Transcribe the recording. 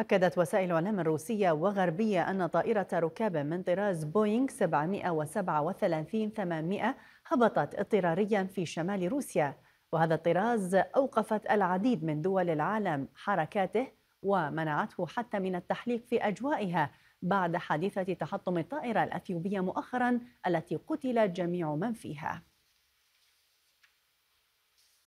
أكدت وسائل إعلام روسية وغربية أن طائرة ركاب من طراز بوينغ 737 800 هبطت اضطراريا في شمال روسيا وهذا الطراز أوقفت العديد من دول العالم حركاته ومنعته حتى من التحليق في أجوائها بعد حادثة تحطم الطائرة الأثيوبية مؤخرا التي قتل جميع من فيها